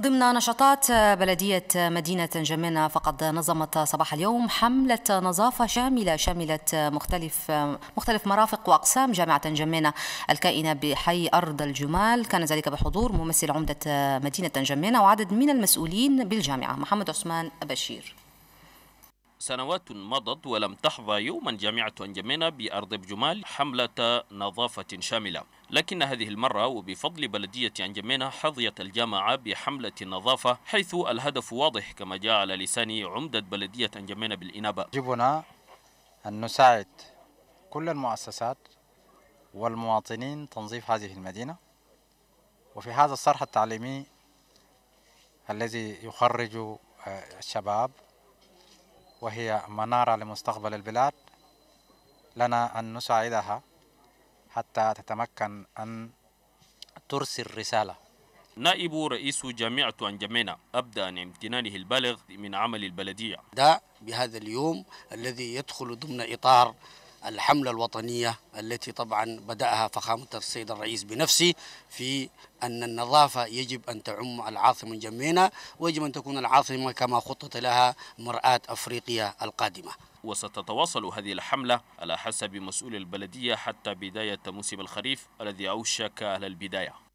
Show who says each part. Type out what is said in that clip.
Speaker 1: ضمن نشاطات بلدية مدينة جمينة فقد نظمت صباح اليوم حملة نظافة شاملة شملت مختلف مختلف مرافق وأقسام جامعة جمينة الكائنة بحي أرض الجمال كان ذلك بحضور ممثل عمدة مدينة جمينة وعدد من المسؤولين بالجامعة محمد عثمان بشير
Speaker 2: سنوات مضت ولم تحظى يوما جامعة أنجمينا بأرض بجمال حملة نظافة شاملة لكن هذه المرة وبفضل بلدية أنجمينا حظيت الجامعة بحملة النظافة حيث الهدف واضح كما جاء على لسان عمدة بلدية أنجمينا بالإنابة
Speaker 3: يجبنا أن نساعد كل المؤسسات والمواطنين تنظيف هذه المدينة وفي هذا الصرح التعليمي الذي يخرج آه، الشباب وهي منارة لمستقبل البلاد لنا أن نساعدها حتى تتمكن أن ترسل رسالة
Speaker 2: نائب رئيس جامعة أنجمينا أبدأ عن امتنانه البالغ من عمل البلدية
Speaker 4: ده بهذا اليوم الذي يدخل ضمن إطار الحملة الوطنية التي طبعا بدأها فخامة السيد الرئيس بنفسه في أن النظافة يجب أن تعم العاصمة جمينا ويجب أن تكون العاصمة كما خطط لها مرآة أفريقيا القادمة
Speaker 2: وستتواصل هذه الحملة على حسب مسؤول البلدية حتى بداية موسم الخريف الذي أوشك أهل البداية